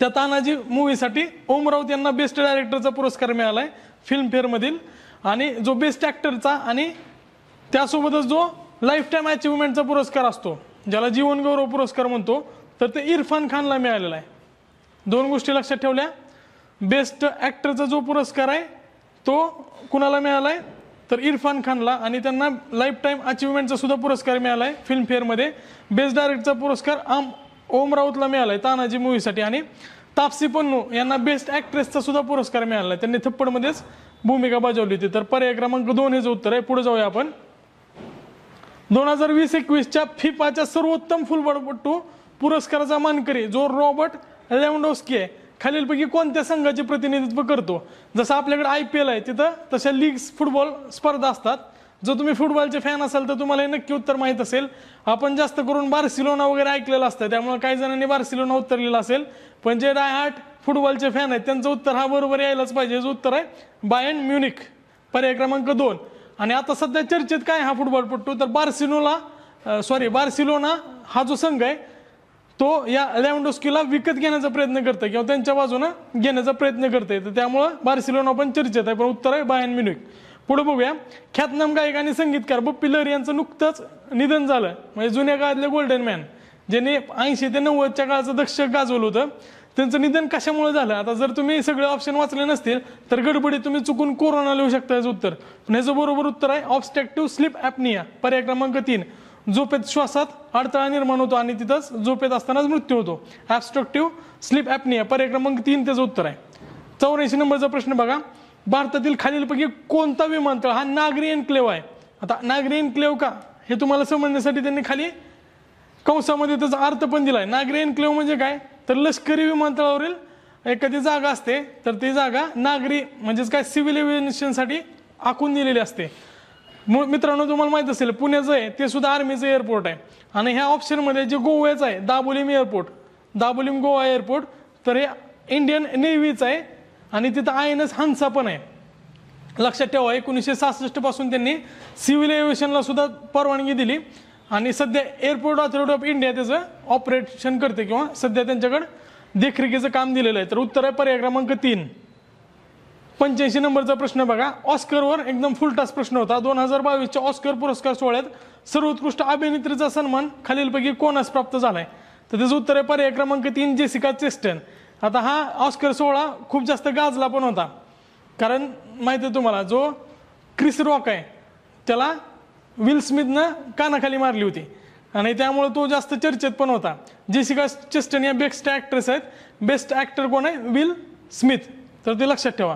त्या तानाजी मूवीसाठी ओम राऊत यांना बेस्ट डायरेक्टरचा पुरस्कार मिळाला आहे फिल्मफेअरमधील आणि जो बेस्ट ॲक्टरचा आणि त्यासोबतच जो लाईफ टाईम अचिव्हमेंटचा पुरस्कार असतो ज्याला जीवनगौरव पुरस्कार म्हणतो तर ते इरफान खानला मिळालेलं आहे दोन गोष्टी लक्षात ठेवल्या बेस्ट ॲक्टरचा जो पुरस्कार आहे तो कुणाला मिळाला आहे तर इरफान खानला आणि त्यांना लाईफ टाईम अचिव्हमेंटचा सुद्धा पुरस्कार मिळाला आहे फिल्मफेअरमध्ये बेस्ट डायरेक्टचा पुरस्कार आम ओम राऊतला मिळाला आहे तानाजी मूवीसाठी आणि तापसी पन्नू यांना बेस्ट ऍक्ट्रेसचा सुद्धा पुरस्कार मिळाला आहे त्यांनी थप्पडमध्येच भूमिका बजावली होती तर पर्याय क्रमांक दोन हेच उत्तर आहे पुढे जाऊया आपण दोन हजार वीस एकवीसच्या फिफाच्या सर्वोत्तम फुलबॉलपट्टू पुरस्काराचा मानकरी जो रॉबर्ट लेवंडोस्की आहे खालीलपैकी कोणत्या संघाचे प्रतिनिधित्व करतो जसं आपल्याकडे आय पी एल आहे तिथं तशा लीग फुटबॉल स्पर्धा असतात जर तुम्ही फुटबॉलचे फॅन असाल तर तुम्हाला हे नक्की उत्तर माहीत असेल आपण जास्त करून बार्सिलोना वगैरे ऐकलेलं असतं त्यामुळे काही जणांनी बार्सिलोना लिहिलं असेल पण जे डायहार्ट फुटबॉलचे फॅन आहेत त्यांचं उत्तर हा बरोबर यायलाच पाहिजे जे उत्तर आहे बायन म्युनिक पर्याय क्रमांक दोन आणि आता सध्या चर्चेत काय हा फुटबॉलपट्टू तर बार्सिलोना सॉरी बार्सिलोना हा जो संघ आहे तो या लॅमडोस्कीला विकत घेण्याचा प्रयत्न करतोय किंवा त्यांच्या बाजूने घेण्याचा प्रयत्न करतोय तर त्यामुळं बार्सिलोना पण चर्चेत आहे पण उत्तर आहे बायन म्युनिक पुढे बघूया ख्यातनाम गायक आणि संगीतकार बप्पी लहरी यांचं नुकतंच निधन झालं म्हणजे जुन्या काळातले गोल्डन मॅन ज्यांनी ऐंशी ते नव्वदच्या काळाचं दक्ष गाजवलं होतं त्यांचं निधन कशामुळे झालं आता जर तुम्ही सगळे ऑप्शन वाचले नसतील तर गडबडीत तुम्ही चुकून कोरोना लिहू शकता याचं उत्तर पण ह्याचं बरोबर उत्तर आहे ऑब्स्ट्रॅक्टिव्ह स्लीप ॲपनिया पर्याय क्रमांक तीन झोपेत श्वासात अडथळा निर्माण होतो आणि तिथंच झोपेत असतानाच मृत्यू होतो ॲबस्ट्रक्टिव्ह स्लीप ॲपनिया पर्याय क्रमांक तीन त्याचं उत्तर आहे चौऱ्याऐंशी नंबरचा प्रश्न बघा भारतातील खालीलपैकी कोणता विमानतळ हा नागरी एन्क्लेव आहे आता नागरी एन्क्लेव का हे तुम्हाला समजण्यासाठी त्यांनी खाली कंसामध्ये त्याचा अर्थ पण दिला आहे नागरी एन्क्लेव म्हणजे काय तर लष्करी विमानतळावरील एखादी जागा असते तर ती जागा नागरी म्हणजेच काय सिव्हिल एव्हिएशनसाठी आखून दिलेली असते मित्रांनो तुम्हाला माहित असेल पुण्याचं आहे ते सुद्धा आर्मीचं एअरपोर्ट आहे आणि ह्या ऑप्शनमध्ये जे गोव्याचं आहे दाबोलीम एअरपोर्ट दाबोलीम गोवा एअरपोर्ट तर हे इंडियन नेव्हीचं आहे आणि तिथं आय एन एस हांसा पण आहे लक्षात ठेवा एकोणीसशे सहासष्ट पासून त्यांनी सिव्हिल एव्हिएशनला सुद्धा परवानगी दिली आणि सध्या एअरपोर्ट ऑथॉरिटी ऑफ इंडिया त्याचं ऑपरेशन करते किंवा सध्या त्यांच्याकडे देखरेखीचं काम दिलेलं आहे तर उत्तर आहे पर्याय क्रमांक तीन पंच्याऐंशी नंबरचा प्रश्न बघा ऑस्करवर एकदम फुलटास प्रश्न होता दोन हजार बावीसच्या ऑस्कर पुरस्कार सोहळ्यात सर्वोत्कृष्ट अभिनेत्रीचा सन्मान खालीलपैकी कोणास प्राप्त झालाय तर त्याचं उत्तर आहे पर्याय क्रमांक तीन जेसिका चेस्टन आता हा ऑस्कर सोहळा खूप जास्त गाजला पण होता कारण माहिती आहे तुम्हाला जो क्रिस रॉक आहे त्याला विल स्मिथनं कानाखाली मारली होती आणि त्यामुळे तो जास्त चर्चेत पण होता जेसिका चेस्टन या बेस्ट ॲक्ट्रेस आहेत बेस्ट ॲक्टर कोण आहे विल स्मिथ तर ते लक्षात ठेवा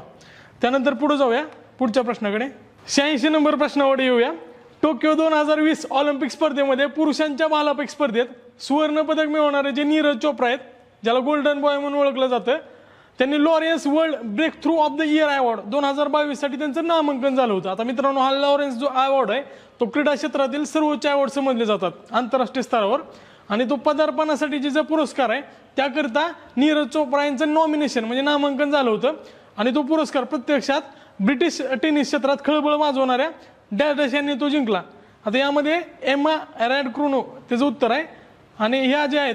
त्यानंतर पुढे जाऊया पुढच्या प्रश्नाकडे शहाऐंशी नंबर प्रश्नावर येऊया टोकियो दोन हजार वीस ऑलिम्पिक स्पर्धेमध्ये पुरुषांच्या भालाफेक स्पर्धेत पदक मिळवणारे जे नीरज चोप्रा आहेत ज्याला गोल्डन बॉय म्हणून ओळखलं जातं त्यांनी Laureus World Breakthrough of the Year award दोन हजार साठी त्यांचं नामांकन झालं होतं आता मित्रांनो हा लॉरेन्स जो अवॉर्ड आहे तो क्रीडा क्षेत्रातील सर्वोच्च अवॉर्ड समजले जातात आंतरराष्ट्रीय स्तरावर आणि तो पदार्पणासाठी जे पुरस्कार आहे त्याकरता नीरज चोप्रा यांचं नॉमिनेशन म्हणजे नामांकन झालं होतं आणि तो पुरस्कार प्रत्यक्षात ब्रिटिश टेनिस क्षेत्रात खळबळ माजवणाऱ्या डॅश यांनी तो जिंकला आता यामध्ये एमा रॅड क्रुनो त्याचं उत्तर आहे आणि ह्या ज्या आहेत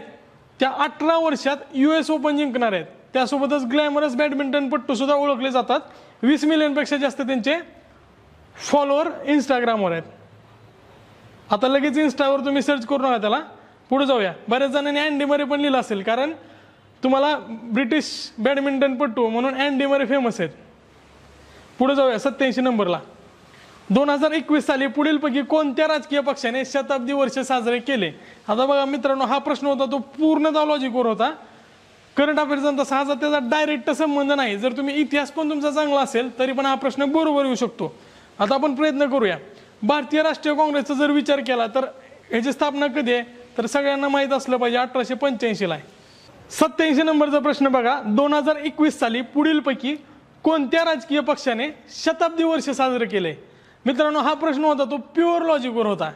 त्या अठरा वर्षात यू एस ओपन जिंकणार आहेत त्यासोबतच ग्लॅमरस बॅडमिंटन पट्टू सुद्धा ओळखले जातात वीस मिलियनपेक्षा जास्त त्यांचे फॉलोअर इंस्टाग्रामवर आहेत आता लगेच इन्स्टावर तुम्ही सर्च करून त्याला पुढे जाऊया बऱ्याच जणांनी अँडी मरे पण लिहिलं असेल कारण तुम्हाला ब्रिटिश बॅडमिंटनपटू म्हणून अँडी फेमस आहेत पुढे जाऊया सत्याऐंशी नंबरला दोन हजार एकवीस साली पुढीलपैकी कोणत्या राजकीय पक्षाने शताब्दी वर्ष साजरे केले आता बघा मित्रांनो हा प्रश्न होता तो पूर्ण लॉजिकवर होता करंट अफेअर्सचा सहजा त्याचा डायरेक्ट संबंध नाही जर तुम्ही इतिहास पण तुमचा चांगला असेल तरी पण हा प्रश्न बरोबर येऊ शकतो आता आपण प्रयत्न करूया भारतीय राष्ट्रीय काँग्रेसचा जर विचार केला तर ह्याची स्थापना कधी आहे तर सगळ्यांना माहीत असलं पाहिजे अठराशे पंच्याऐंशीला आहे सत्याऐंशी नंबरचा प्रश्न बघा दोन हजार एकवीस साली पुढीलपैकी कोणत्या राजकीय पक्षाने शताब्दी वर्ष साजरे केले मित्रांनो हा प्रश्न होता तो प्युअर लॉजिकवर होता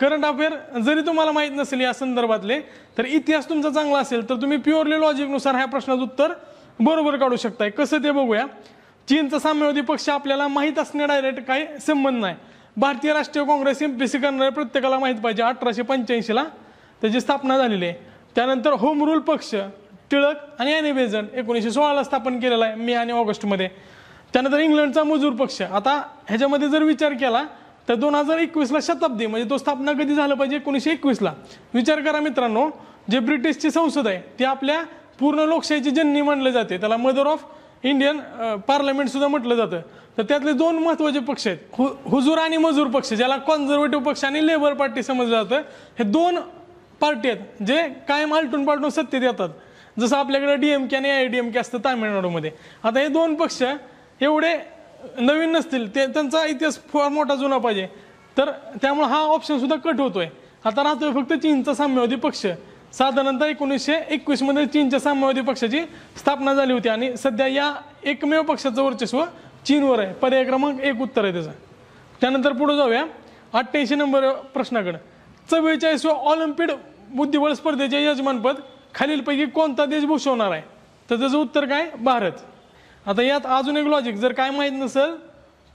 करंट अफेअर जरी तुम्हाला माहीत नसेल या संदर्भातले तर इतिहास तुमचा चांगला असेल तर तुम्ही प्युअरली लॉजिकनुसार ह्या प्रश्नाचं उत्तर बरोबर काढू शकताय कसं ते बघूया चीनचा साम्यवादी पक्ष आपल्याला माहीत असणे डायरेक्ट काय संबंध नाही भारतीय राष्ट्रीय काँग्रेस एमपीसी करणारे प्रत्येकाला माहीत पाहिजे अठराशे पंच्याऐंशीला त्याची स्थापना झालेली आहे त्यानंतर होम रूल पक्ष टिळक आणि अनिवेजन एकोणीसशे सोळाला स्थापन केलेला आहे मे आणि ऑगस्टमध्ये त्यानंतर इंग्लंडचा मजूर पक्ष आता ह्याच्यामध्ये जर विचार केला तर दोन हजार एकवीसला शताब्दी म्हणजे तो स्थापना कधी झालं पाहिजे एकोणीसशे एकवीसला विचार करा मित्रांनो जे ब्रिटिशची संसद आहे ती आपल्या पूर्ण लोकशाहीची जननी मानलं जाते त्याला मदर ऑफ इंडियन पार्लमेंट सुद्धा म्हटलं जातं तर त्यातले दोन महत्त्वाचे पक्ष आहेत हु हुजूर आणि मजूर पक्ष ज्याला कॉन्झर्वेटिव्ह पक्ष आणि लेबर पार्टी समजलं जातं हे दोन पार्टी आहेत जे कायम आलटून पालटून सत्तेत येतात जसं आपल्याकडे के आणि आय डी एम के असतं तामिळनाडूमध्ये आता हे दोन पक्ष एवढे नवीन नसतील ते त्यांचा इतिहास फार मोठा जुना पाहिजे तर त्यामुळे हा ऑप्शन सुद्धा कट होतोय आता राहतोय फक्त चीनचा साम्यवादी पक्ष साधारणतः एकोणीसशे एकवीसमध्ये चीनच्या साम्यवादी पक्षाची स्थापना झाली होती आणि सध्या या एकमेव पक्षाचं वर्चस्व चीनवर आहे पर्याय क्रमांक एक उत्तर आहे त्याचा त्यानंतर पुढे जाऊया अठ्ठ्याऐंशी नंबर प्रश्नाकडे चव्वेचाळीसव्या ऑलिम्पिड बुद्धिबळ स्पर्धेचे यजमानपद खालीलपैकी कोणता देश भूषवणार आहे तर त्याचं उत्तर काय भारत आता यात अजून एक लॉजिक जर काय माहीत नसेल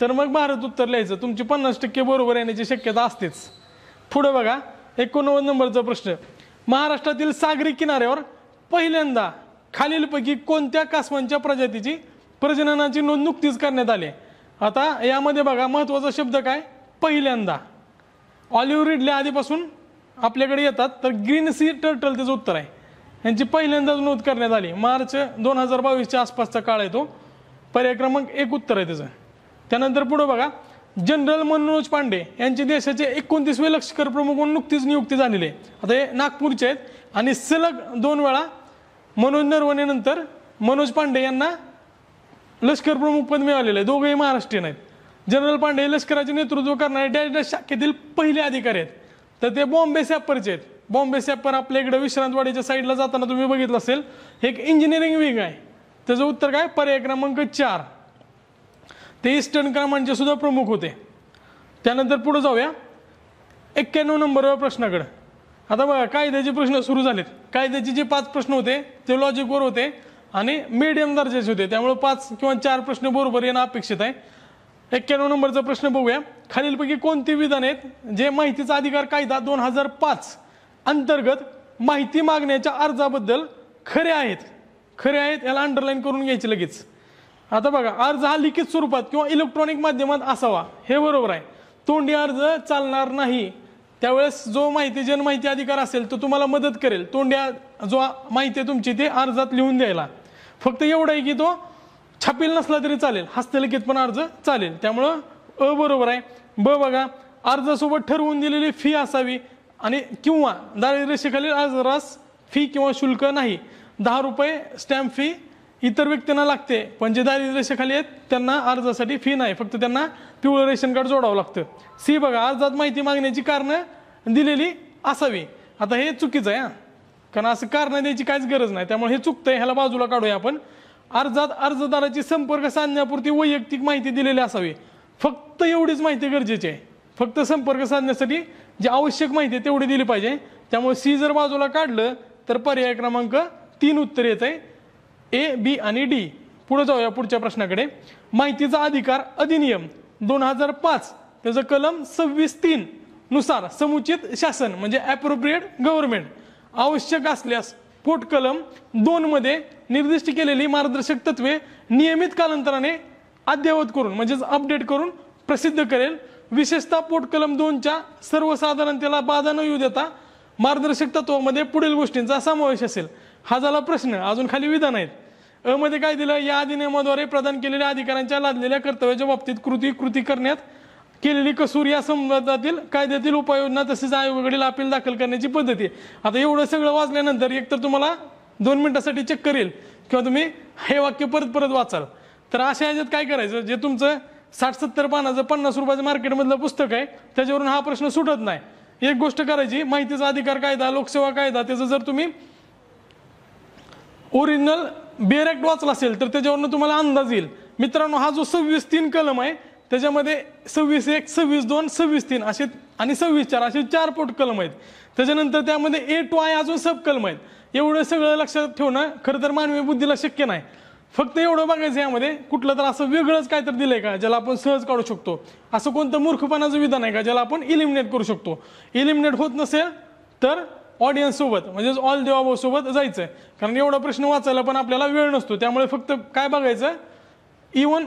तर मग भारत उत्तर लिहायचं तुमची पन्नास टक्के बरोबर येण्याची शक्यता असतेच पुढं बघा एकोणनव्वद नंबरचा प्रश्न महाराष्ट्रातील सागरी किनाऱ्यावर पहिल्यांदा खालीलपैकी कोणत्या कासवांच्या प्रजातीची प्रजननाची नोंद नुकतीच करण्यात आली आता यामध्ये बघा महत्त्वाचा शब्द काय पहिल्यांदा ऑलिव्ह रिडल्या आधीपासून आपल्याकडे येतात तर ग्रीन सी टर्टल त्याचं उत्तर आहे यांची पहिल्यांदाच नोंद करण्यात आली मार्च दोन हजार बावीसच्या आसपासचा काळ आहे तो पर्याय क्रमांक एक उत्तर आहे त्याचं त्यानंतर पुढे बघा जनरल मनोज पांडे यांचे देशाचे एकोणतीसवे लष्कर प्रमुख म्हणून नुकतीच नियुक्ती झालेली आहे आता हे नागपूरचे आहेत आणि सलग दोन वेळा मनोज नरवणेनंतर मनोज पांडे यांना लष्कर प्रमुख पद मिळालेलं आहे दोघेही महाराष्ट्रीयन आहेत जनरल पांडे लष्कराचे नेतृत्व करणारे डॅश शाखेतील पहिले अधिकारी आहेत तर ते बॉम्बे सॅपरचे आहेत बॉम्बे सॅपर आपल्या इकडे विश्रांतवाडीच्या साईडला जाताना तुम्ही बघितलं असेल एक इंजिनिअरिंग विंग आहे त्याचं उत्तर काय पर्याय क्रमांक चार ते ईस्टर्न क्रमांचे सुद्धा प्रमुख होते त्यानंतर पुढे जाऊया एक्क्याण्णव नंबरवर प्रश्नाकडे आता बघा कायद्याचे प्रश्न सुरू झालेत कायद्याचे जे पाच प्रश्न होते ते लॉजिकवर होते आणि मीडियम दर्जाचे होते त्यामुळे पाच किंवा चार प्रश्न बरोबर येणं अपेक्षित आहे एक्क्याण्णव नंबरचा प्रश्न बघूया खालीलपैकी कोणती विधान आहेत जे माहितीचा अधिकार कायदा दोन हजार पाच अंतर्गत माहिती मागण्याच्या अर्जाबद्दल खरे आहेत खरे आहेत याला अंडरलाईन करून घ्यायचे लगेच आता बघा अर्ज हा लिखित स्वरूपात किंवा इलेक्ट्रॉनिक माध्यमात असावा हे बरोबर आहे तोंडी अर्ज चालणार नाही त्यावेळेस जो माहिती जनमाहिती अधिकार असेल तो तुम्हाला मदत करेल तोंडी जो माहिती आहे तुमची ते अर्जात लिहून द्यायला फक्त एवढं आहे की तो छापील नसला तरी चालेल हस्तलिखित पण अर्ज चालेल त्यामुळं अ बरोबर आहे ब बघा अर्जासोबत ठरवून दिलेली फी असावी आणि किंवा अर्ज अर्जरास फी किंवा शुल्क नाही दहा रुपये स्टॅम्प फी इतर व्यक्तींना लागते पण जे दारिद्र्यशेखाली आहेत त्यांना अर्जासाठी फी नाही फक्त त्यांना पिवळं रेशन कार्ड जोडावं लागतं सी बघा अर्जात माहिती मागण्याची कारणं दिलेली असावी आता हे चुकीचं आहे हां कारण असं कारण द्यायची काहीच गरज नाही त्यामुळे हे चुकतं आहे ह्याला बाजूला काढूया आपण अर्जात अर्जदाराची संपर्क साधण्यापुरती वैयक्तिक माहिती दिलेली असावी फक्त एवढीच माहिती गरजेची आहे फक्त संपर्क साधण्यासाठी जी आवश्यक माहिती आहे तेवढी दिली पाहिजे त्यामुळे सी जर बाजूला काढलं तर पर्याय क्रमांक तीन उत्तर येत आहे ए बी आणि डी पुढे जाऊया पुढच्या प्रश्नाकडे माहितीचा अधिकार अधिनियम दोन हजार पाच त्याचं कलम सव्वीस तीन नुसार समुचित शासन म्हणजे ॲप्रोप्रिएट गव्हर्नमेंट आवश्यक असल्यास पोट कलम दोनमध्ये निर्दिष्ट केलेली मार्गदर्शक तत्वे नियमित कालांतराने अद्ययावत करून म्हणजेच अपडेट करून प्रसिद्ध करेल विशेषतः पोटकलम दोनच्या सर्वसाधारणतेला बाधा न येऊ देता मार्गदर्शक तत्वामध्ये पुढील गोष्टींचा समावेश असेल हा झाला प्रश्न अजून खाली विधान आहेत अ मध्ये काय दिलं या अधिनियमाद्वारे प्रदान केलेल्या अधिकारांच्या लादलेल्या कर्तव्याच्या बाबतीत कृती कृती करण्यात केलेली कसूर या संबंधातील कायद्यातील उपाययोजना तसेच आयोगाकडील अपील दाखल करण्याची पद्धती आता एवढं सगळं वाचल्यानंतर एकतर तुम्हाला दोन मिनिटासाठी चेक करेल किंवा तुम्ही हे वाक्य परत परत वाचाल तर अशा ह्याच्यात काय करायचं जे तुमचं साठ सत्तर पानाचं पन्नास रुपयाचं मार्केटमधलं पुस्तक आहे त्याच्यावरून हा प्रश्न सुटत नाही एक गोष्ट करायची माहितीचा अधिकार कायदा लोकसेवा कायदा त्याचं जर तुम्ही ओरिजिनल बेर वाचला असेल तर त्याच्यावरनं तुम्हाला अंदाज येईल मित्रांनो हा जो सव्वीस तीन कलम आहे त्याच्यामध्ये सव्वीस एक सव्वीस दोन सव्वीस तीन असे आणि सव्वीस चार असे चार पोट कलम आहेत त्याच्यानंतर त्यामध्ये ए टू आय अजून सब कलम आहेत एवढं सगळं लक्षात ठेवणं खरं तर मानवी बुद्धीला शक्य नाही फक्त एवढं बघायचं यामध्ये कुठलं तर असं वेगळंच काय तर दिलंय का ज्याला आपण सहज काढू शकतो असं कोणतं मूर्खपणाचं विधान आहे का ज्याला आपण इलिमिनेट करू शकतो इलिमिनेट होत नसेल तर ऑडियन्स सोबत म्हणजेच ऑल देवाभाऊ सोबत जायचं कारण एवढा प्रश्न वाचायला पण आपल्याला वेळ नसतो त्यामुळे फक्त काय बघायचं इवन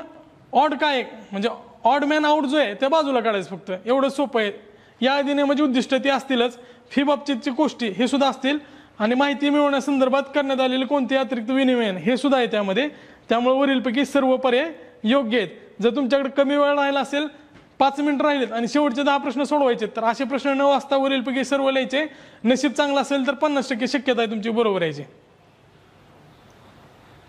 ऑड काय म्हणजे ऑड मॅन आउट जो आहे त्या बाजूला काढायचं फक्त एवढं सोपं आहे या अधिनियमाची म्हणजे उद्दिष्ट ती असतीलच फी बाबतीतची गोष्टी हे सुद्धा असतील आणि माहिती मिळवण्यासंदर्भात करण्यात आलेले कोणते अतिरिक्त विनिमयन हे सुद्धा आहे त्यामध्ये त्यामुळे वरीलपैकी सर्व पर्याय योग्य आहेत जर तुमच्याकडे कमी वेळ राहिला असेल पाच मिनिट राहिलेत आणि शेवटचे दहा प्रश्न सोडवायचे तर असे प्रश्न न वाजता वरीलपैकी सर्व लिहायचे नशीब चांगलं असेल तर पन्नास टक्के शक्यता आहे तुमची बरोबर यायची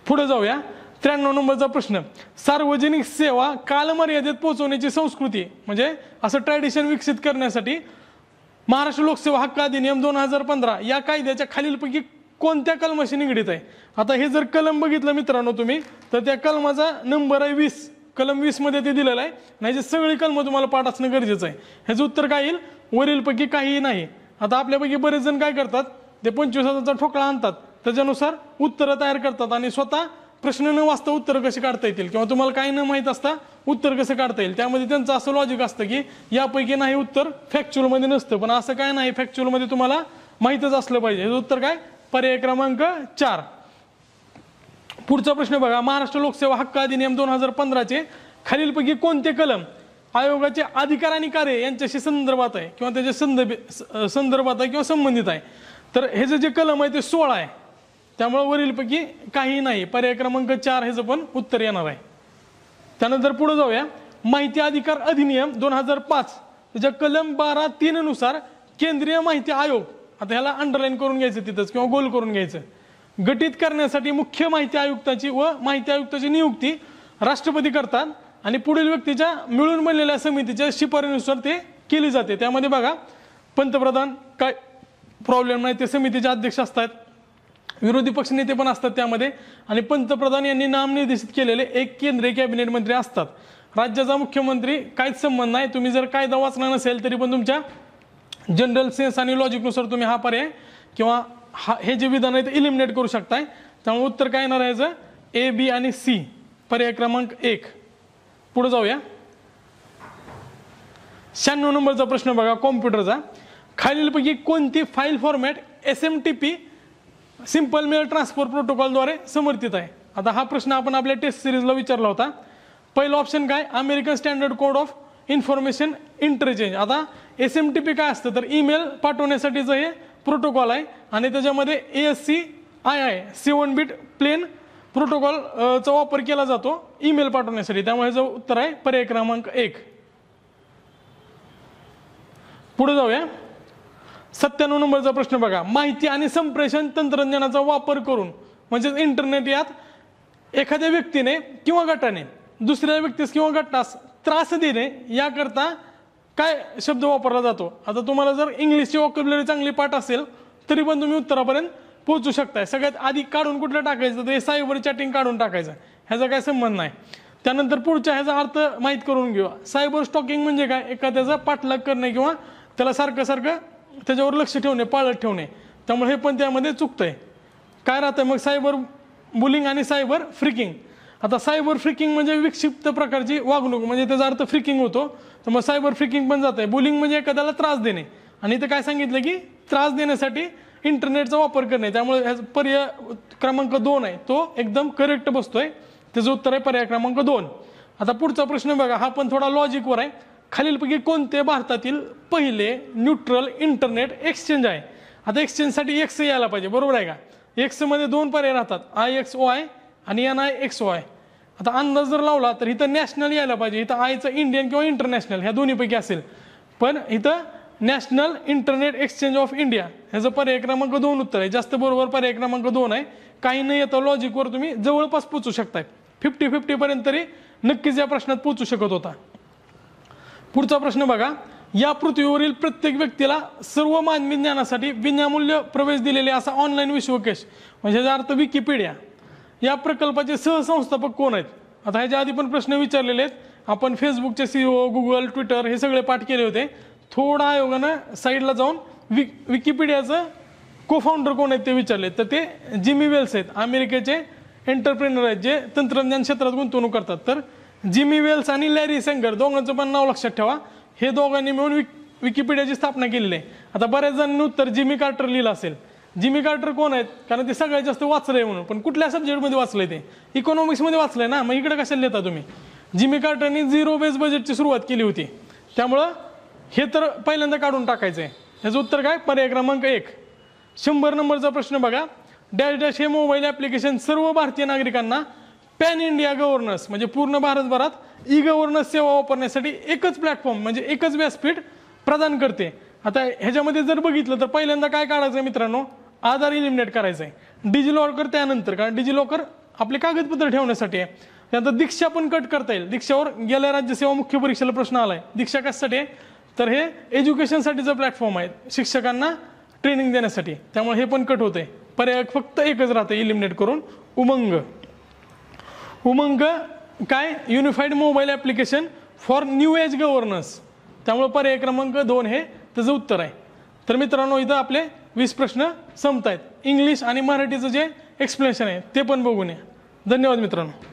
पुढे जाऊया त्र्याण्णव नंबरचा प्रश्न सार्वजनिक सेवा कालमर्यादेत पोहोचवण्याची संस्कृती म्हणजे असं ट्रॅडिशन विकसित करण्यासाठी महाराष्ट्र लोकसेवा हक्क अधिनियम दोन हजार पंधरा या कायद्याच्या खालीलपैकी कोणत्या कलमाशी निगडीत आहे आता हे जर कलम बघितलं मित्रांनो तुम्ही तर त्या कलमाचा नंबर आहे वीस कलम वीसमध्ये ते दिलेलं आहे नाही जे सगळी कलम तुम्हाला पाठ असणं गरजेचं आहे ह्याचं उत्तर काय येईल वरीलपैकी काहीही नाही आता आपल्यापैकी बरेच जण काय करतात ते पंचवीस हजारचा ठोकळा आणतात त्याच्यानुसार उत्तरं तयार करतात आणि स्वतः प्रश्न न वाचता उत्तर कसे काढता येतील किंवा तुम्हाला काय न माहीत असता उत्तर कसं काढता येईल त्यामध्ये त्यांचं असं लॉजिक असतं की यापैकी नाही उत्तर फॅक्च्युअलमध्ये नसतं पण असं काय नाही फॅक्च्युअलमध्ये तुम्हाला माहीतच असलं पाहिजे उत्तर काय पर्याय क्रमांक चार पुढचा प्रश्न बघा महाराष्ट्र लोकसेवा हक्क अधिनियम दोन हजार पंधराचे खालीलपैकी कोणते कलम आयोगाचे अधिकार आणि कार्य यांच्याशी संदर्भात आहे किंवा त्याच्या संदर्भ संदर्भात आहे किंवा संबंधित आहे तर हे जे कलम आहे ते सोळा आहे त्यामुळे वरीलपैकी काही नाही पर्याय क्रमांक चार ह्याचं पण उत्तर येणार आहे त्यानंतर पुढे जाऊया माहिती अधिकार अधिनियम दोन हजार पाच त्याच्या कलम बारा तीन नुसार केंद्रीय माहिती आयोग आता ह्याला अंडरलाईन करून घ्यायचं तिथंच किंवा गोल करून घ्यायचं गटित करण्यासाठी मुख्य माहिती आयुक्ताची व माहिती आयुक्ताची नियुक्ती राष्ट्रपती करतात आणि पुढील व्यक्तीच्या मिळून बनलेल्या समितीच्या शिफारीनुसार ते केली जाते त्यामध्ये बघा पंतप्रधान काय प्रॉब्लेम नाही ते समितीचे अध्यक्ष असतात विरोधी पक्षनेते पण असतात त्यामध्ये आणि पंतप्रधान यांनी नामनिर्देशित केलेले एक केंद्रीय कॅबिनेट मंत्री असतात राज्याचा मुख्यमंत्री काहीच संबंध नाही तुम्ही जर कायदा वाचला नसेल तरी पण तुमच्या जनरल सेन्स आणि लॉजिकनुसार तुम्ही हा पर्याय किंवा हा हे जे विधान आहे ते इलिमिनेट करू शकताय त्यामुळे उत्तर काय येणार आहे ए बी आणि सी पर्याय क्रमांक एक पुढे जाऊया शहाण्णव नंबरचा प्रश्न बघा कॉम्प्युटरचा खालीलपैकी कोणती file format S M T P simple mail transfer प्रोटोकॉलद्वारे समर्थित आहे आता हा प्रश्न आपण आपल्या टेस्ट सिरीजला विचारला होता पहिलं ऑप्शन काय American Standard Code of Information Interchange आता एस एम टी पी काय असतं तर ईमेल पाठवण्यासाठीचं हे प्रोटोकॉल आहे आणि त्याच्यामध्ये A S C I I seven bit plain प्रोटोकॉलचा वापर केला जातो ईमेल पाठवण्यासाठी त्यामुळे जो उत्तर आहे पर्याय क्रमांक एक पुढे जाऊया सत्त्याण्णव नंबरचा प्रश्न बघा माहिती आणि संप्रेषण तंत्रज्ञानाचा वापर करून म्हणजेच इंटरनेट यात एखाद्या व्यक्तीने किंवा गटाने दुसऱ्या व्यक्तीस किंवा गटास त्रास देणे याकरता काय शब्द वापरला जातो आता तुम्हाला जर इंग्लिशची वॉक्युलरी चांगली पाठ असेल तरी पण तुम्ही उत्तरापर्यंत पोहोचू शकताय सगळ्यात आधी काढून कुठलं टाकायचं तर सायबर चॅटिंग काढून टाकायचं ह्याचा काय संबंध नाही त्यानंतर पुढच्या ह्याचा अर्थ माहीत करून घेऊ सायबर स्टॉकिंग म्हणजे काय एखाद्याचा पाठलाग करणे किंवा त्याला सारखं सारखं त्याच्यावर लक्ष ठेवणे पाळत ठेवणे त्यामुळे हे पण त्यामध्ये चुकतं आहे काय राहतं मग सायबर बुलिंग आणि सायबर फ्रिकिंग आता सायबर फ्रिकिंग म्हणजे विक्षिप्त प्रकारची वागणूक म्हणजे त्याचा अर्थ फ्रिकिंग होतो तर मग सायबर फ्रिकिंग पण जात आहे बुलिंग म्हणजे एखाद्याला त्रास देणे आणि इथं काय सांगितलं की त्रास देण्यासाठी इंटरनेटचा वापर करणे त्यामुळे ह्याचा पर्याय क्रमांक दोन आहे तो एकदम करेक्ट बसतोय त्याचं उत्तर आहे पर्याय क्रमांक दोन आता पुढचा प्रश्न बघा हा पण थोडा लॉजिकवर आहे खालीलपैकी कोणते भारतातील पहिले न्यूट्रल इंटरनेट एक्सचेंज आहे आता एक्सचेंजसाठी एक्स यायला पाहिजे बरोबर आहे का एक्समध्ये दोन पर्याय राहतात आय एक्स ओ आय आणि N I X O I आता अंदाज जर लावला तर इथं नॅशनल यायला पाहिजे इथं आयचं इंडियन किंवा इंटरनॅशनल ह्या दोन्हीपैकी असेल पण इथं National Internet Exchange of India ह्याचं पर्याय क्रमांक दोन उत्तर आहे जास्त बरोबर पर्याय क्रमांक दोन आहे काही नाही येतं लॉजिकवर तुम्ही जवळपास पोचू शकताय फिफ्टी फिफ्टीपर्यंत तरी नक्कीच या प्रश्नात पोचू शकत होता पुढचा प्रश्न बघा या पृथ्वीवरील प्रत्येक व्यक्तीला सर्व मानवी ज्ञानासाठी विनामूल्य प्रवेश दिलेले असा ऑनलाईन विश्वकेश म्हणजे ह्याचा अर्थ विकिपीडिया या प्रकल्पाचे सहसंस्थापक कोण आहेत आता ह्याच्या आधी पण प्रश्न विचारलेले आहेत आपण फेसबुकचे सीईओ गुगल ट्विटर हे सगळे पाठ केले होते थोडा आयोगानं साईडला जाऊन विक विकिपीडियाचं को फाउंडर कोण आहेत ते विचारले तर ते जिमी वेल्स आहेत अमेरिकेचे एंटरप्रेनर आहेत जे तंत्रज्ञान क्षेत्रात गुंतवणूक करतात तर जिमी वेल्स आणि लॅरी सेंगर दोघांचं पण नाव लक्षात ठेवा हे दोघांनी मिळून विक विकिपीडियाची स्थापना केलेली आहे आता बऱ्याच जणांनी उत्तर जिमी कार्टर लिहिलं असेल जिमी कार्टर कोण आहेत कारण ते सगळ्यात जास्त वाचलं आहे म्हणून पण कुठल्या सब्जेक्टमध्ये वाचलंय ते इकॉनॉमिक्समध्ये वाचलंय ना मग इकडे कशाला लिहिता तुम्ही जिमी कार्टरनी झिरो बेस बजेटची सुरुवात केली होती त्यामुळं हे तर पहिल्यांदा काढून टाकायचं आहे ह्याचं उत्तर काय पर्याय क्रमांक एक शंभर नंबरचा प्रश्न बघा डॅश डॅश हे मोबाईल ॲप्लिकेशन सर्व भारतीय नागरिकांना पॅन इंडिया गव्हर्नन्स म्हणजे पूर्ण भारतभरात ई गव्हर्नन्स सेवा वापरण्यासाठी एकच प्लॅटफॉर्म म्हणजे एकच व्यासपीठ प्रदान करते आता ह्याच्यामध्ये जर बघितलं तर पहिल्यांदा काय काढायचं आहे मित्रांनो आधार इलिमिनेट करायचं आहे डिजी लॉकर त्यानंतर कारण डिजी लॉकर आपले कागदपत्र ठेवण्यासाठी आहे त्यानंतर दीक्षा पण कट करता येईल दीक्षावर गेल्या राज्यसेवा मुख्य परीक्षेला प्रश्न आला आहे दीक्षा कशासाठी आहे तर हे एज्युकेशनसाठीचं प्लॅटफॉर्म आहे शिक्षकांना ट्रेनिंग देण्यासाठी त्यामुळे हे पण कट होते पर्याय फक्त एकच राहते इलिमिनेट करून उमंग उमंग काय unified mobile application for new age governance त्यामुळे पर्याय क्रमांक दोन हे त्याचं उत्तर आहे तर मित्रांनो इथं आपले वीस प्रश्न संपत आहेत इंग्लिश आणि मराठीचं जे एक्सप्लेनेशन आहे ते पण बघून या धन्यवाद मित्रांनो